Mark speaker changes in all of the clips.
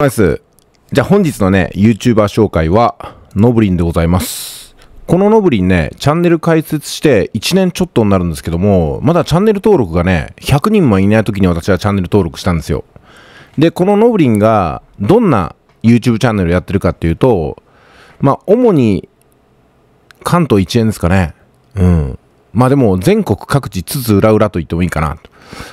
Speaker 1: じゃあ本日のね、YouTuber 紹介は、ノブリンでございます。このノブリンね、チャンネル開設して1年ちょっとになるんですけども、まだチャンネル登録がね、100人もいない時に私はチャンネル登録したんですよ。で、このノブリンがどんな YouTube チャンネルやってるかっていうと、まあ主に関東一円ですかね。うん。まあでも全国各地つつ裏裏と言ってもいいかなと。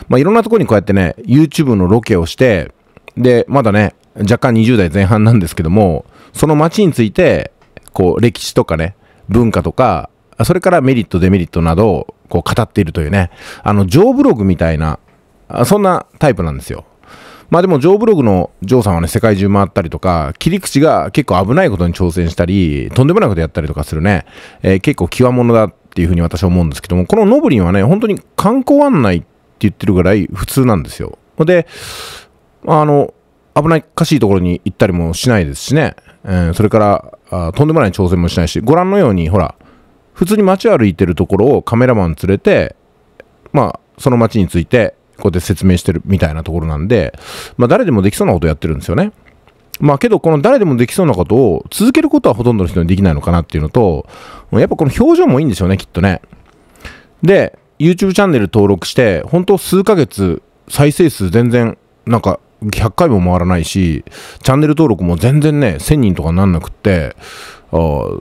Speaker 1: まあいろんなところにこうやってね、YouTube のロケをして、で、まだね、若干20代前半なんですけども、その街について、こう、歴史とかね、文化とか、それからメリット、デメリットなどをこう語っているというね、あの、ジョーブログみたいな、そんなタイプなんですよ。まあでも、ジョーブログのジョーさんはね、世界中回ったりとか、切り口が結構危ないことに挑戦したり、とんでもないことやったりとかするね、えー、結構極物だっていうふうに私は思うんですけども、このノブリンはね、本当に観光案内って言ってるぐらい普通なんですよ。で、あの、危ないかしいところに行ったりもしないですしね。えー、それからあ、とんでもない挑戦もしないし、ご覧のように、ほら、普通に街歩いてるところをカメラマン連れて、まあ、その街について、こうやって説明してるみたいなところなんで、まあ、誰でもできそうなことやってるんですよね。まあけど、この誰でもできそうなことを続けることはほとんどの人にできないのかなっていうのと、やっぱこの表情もいいんでしょうね、きっとね。で、YouTube チャンネル登録して、本当数ヶ月、再生数全然、なんか100回も回らないし、チャンネル登録も全然ね、1000人とかなんなくって、あど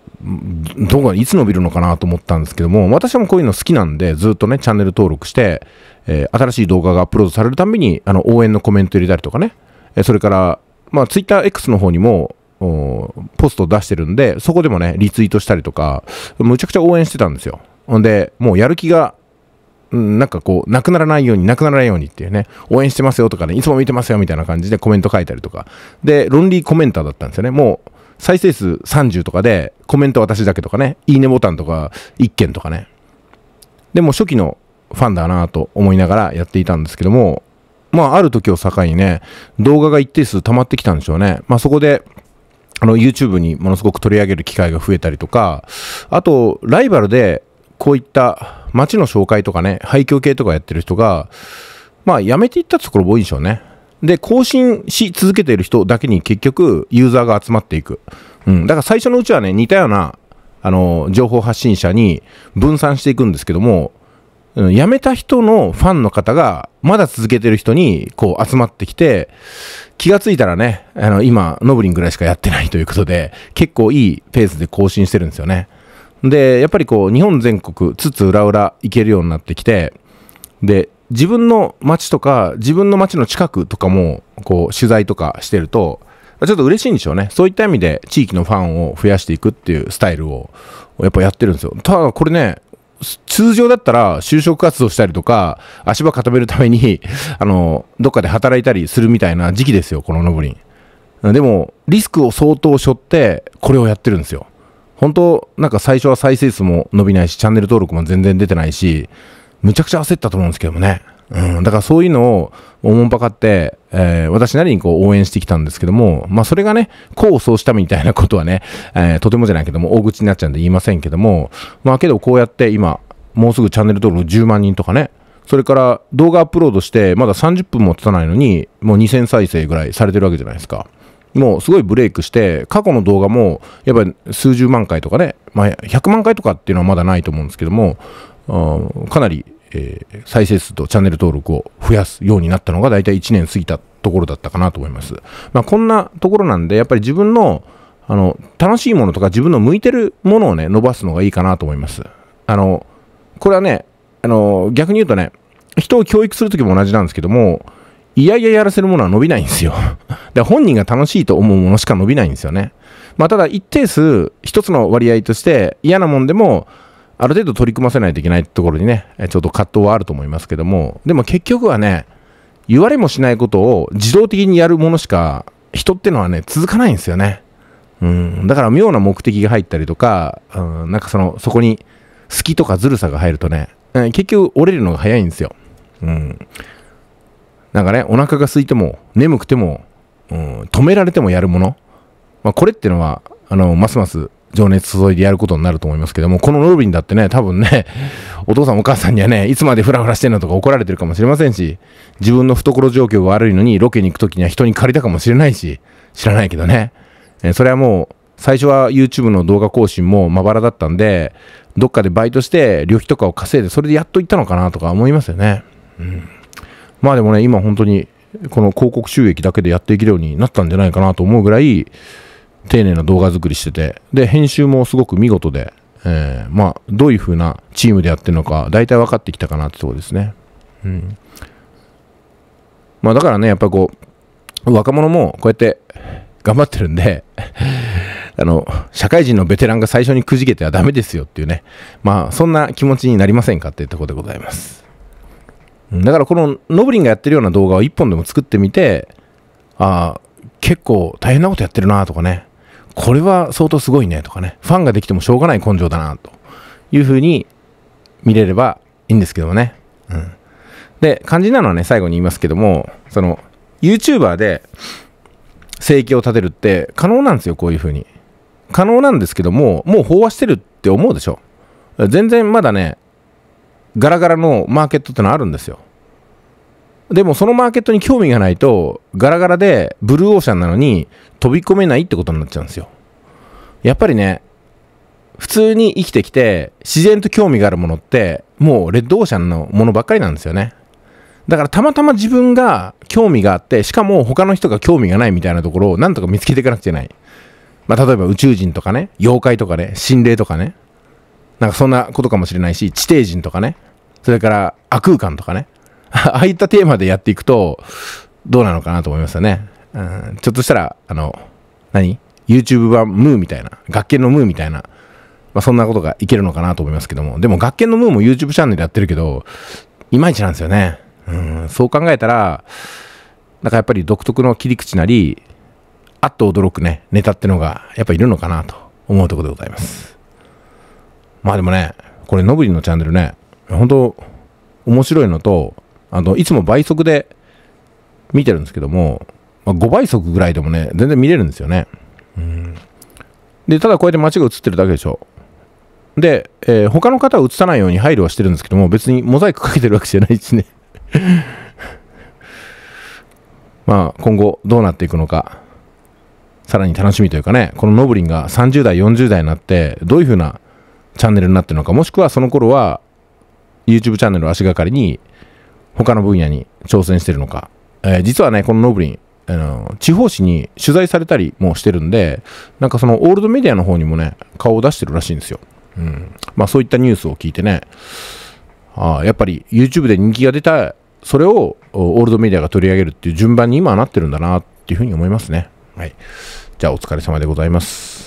Speaker 1: こがいつ伸びるのかなと思ったんですけども、私はもうこういうの好きなんで、ずっとね、チャンネル登録して、えー、新しい動画がアップロードされるたびに、あの、応援のコメント入れたりとかね、えー、それから、まあ、TwitterX の方にも、ポストを出してるんで、そこでもね、リツイートしたりとか、むちゃくちゃ応援してたんですよ。ほんで、もうやる気がうん、なんかこう、なくならないように、なくならないようにっていうね、応援してますよとかね、いつも見てますよみたいな感じでコメント書いたりとか。で、論理コメンターだったんですよね。もう、再生数30とかで、コメント私だけとかね、いいねボタンとか、1件とかね。でも初期のファンだなと思いながらやっていたんですけども、まあ、ある時を境にね、動画が一定数溜まってきたんでしょうね。まあ、そこで、あの、YouTube にものすごく取り上げる機会が増えたりとか、あと、ライバルで、こういった、街の紹介とかね、廃墟系とかやってる人が、まあ、やめていったところも多いんでしょうね。で、更新し続けている人だけに結局、ユーザーが集まっていく。うん。だから最初のうちはね、似たような、あの、情報発信者に分散していくんですけども、うん、辞めた人のファンの方が、まだ続けてる人に、こう、集まってきて、気がついたらね、あの、今、ノブリンぐらいしかやってないということで、結構いいペースで更新してるんですよね。で、やっぱりこう、日本全国、つつ裏裏行けるようになってきて、で、自分の街とか、自分の街の近くとかも、こう、取材とかしてると、ちょっと嬉しいんでしょうね。そういった意味で地域のファンを増やしていくっていうスタイルをやっぱやってるんですよ。ただこれね、通常だったら就職活動したりとか、足場固めるために、あの、どっかで働いたりするみたいな時期ですよ、こののぼりんでも、リスクを相当背負って、これをやってるんですよ。本当なんか最初は再生数も伸びないし、チャンネル登録も全然出てないし、むちゃくちゃ焦ったと思うんですけどもね。うん、だからそういうのをおもんぱかって、えー、私なりにこう応援してきたんですけども、まあそれがね、功を奏したみたいなことはね、えー、とてもじゃないけども、大口になっちゃうんで言いませんけども、まあけどこうやって今、もうすぐチャンネル登録10万人とかね、それから動画アップロードして、まだ30分も経たないのに、もう2000再生ぐらいされてるわけじゃないですか。もうすごいブレイクして、過去の動画も、やっぱり数十万回とかね、まあ、100万回とかっていうのはまだないと思うんですけども、かなり、えー、再生数とチャンネル登録を増やすようになったのが、大体1年過ぎたところだったかなと思います。まあ、こんなところなんで、やっぱり自分の、あの、楽しいものとか自分の向いてるものをね、伸ばすのがいいかなと思います。あの、これはね、あの、逆に言うとね、人を教育するときも同じなんですけども、いやいややらせるものは伸びないんですよ。で 本人が楽しいと思うものしか伸びないんですよね。まあ、ただ一定数、一つの割合として嫌なもんでも、ある程度取り組ませないといけないところにね、ちょっと葛藤はあると思いますけども、でも結局はね、言われもしないことを自動的にやるものしか、人ってのはね、続かないんですよね。うん、だから妙な目的が入ったりとか、うん、なんかその、そこに好きとかずるさが入るとね、結局折れるのが早いんですよ。うん、なんかね、お腹が空いても、眠くても、うん、止められてもやるもの。まあ、これってのは、あの、ますます情熱注いでやることになると思いますけども、このロビンだってね、多分ね、お父さんお母さんにはね、いつまでフラフラしてんのとか怒られてるかもしれませんし、自分の懐状況が悪いのに、ロケに行く時には人に借りたかもしれないし、知らないけどね。えそれはもう、最初は YouTube の動画更新もまばらだったんで、どっかでバイトして、旅費とかを稼いで、それでやっと行ったのかなとか思いますよね。うん。まあでもね、今本当にこの広告収益だけでやっていけるようになったんじゃないかなと思うぐらい、丁寧な動画作りしてて、で、編集もすごく見事で、えー、まあ、どういう風なチームでやってるのか、大体分かってきたかなってとこですね。うん。まあ、だからね、やっぱこう、若者もこうやって頑張ってるんで あの、社会人のベテランが最初にくじけてはダメですよっていうね、まあ、そんな気持ちになりませんかっていうとこでございます。だからこのノブリンがやってるような動画を1本でも作ってみて、ああ、結構大変なことやってるなとかね、これは相当すごいねとかね、ファンができてもしょうがない根性だなというふうに見れればいいんですけどもね。うん。で、肝心なのはね、最後に言いますけども、その、YouTuber で生計を立てるって可能なんですよ、こういうふうに。可能なんですけども、もう飽和してるって思うでしょ。全然まだね、ガラガラのマーケットってのあるんですよ。でもそのマーケットに興味がないと、ガラガラでブルーオーシャンなのに飛び込めないってことになっちゃうんですよ。やっぱりね、普通に生きてきて自然と興味があるものって、もうレッドオーシャンのものばっかりなんですよね。だからたまたま自分が興味があって、しかも他の人が興味がないみたいなところをなんとか見つけていかなくちゃいけない。まあ、例えば宇宙人とかね、妖怪とかね、心霊とかね。なんかそんなことかもしれないし、地底人とかね、それから悪空間とかね、ああいったテーマでやっていくと、どうなのかなと思いますよね。うん、ちょっとしたら、あの、何 ?YouTube 版ムーみたいな、学研のムーみたいな、まあ、そんなことがいけるのかなと思いますけども、でも学研のムーも YouTube チャンネルやってるけど、いまいちなんですよね。うん、そう考えたら、なんかやっぱり独特の切り口なり、あっと驚くね、ネタってのが、やっぱいるのかなと思うところでございます。まあでもね、これ、のぶりのチャンネルね、本当面白いのと、あの、いつも倍速で見てるんですけども、まあ、5倍速ぐらいでもね、全然見れるんですよね。うん。で、ただこうやって街が映ってるだけでしょ。で、えー、他の方は映さないように配慮はしてるんですけども、別にモザイクかけてるわけじゃないしね。まあ、今後どうなっていくのか、さらに楽しみというかね、このノブリンが30代、40代になって、どういうふうなチャンネルになってるのか、もしくはその頃は YouTube チャンネルを足がかりに他の分野に挑戦してるのか。えー、実はね、このノブリン、あの、地方紙に取材されたりもしてるんで、なんかそのオールドメディアの方にもね、顔を出してるらしいんですよ。うん。まあそういったニュースを聞いてね、ああ、やっぱり YouTube で人気が出た、それをオールドメディアが取り上げるっていう順番に今はなってるんだなっていうふうに思いますね。はい。じゃあお疲れ様でございます。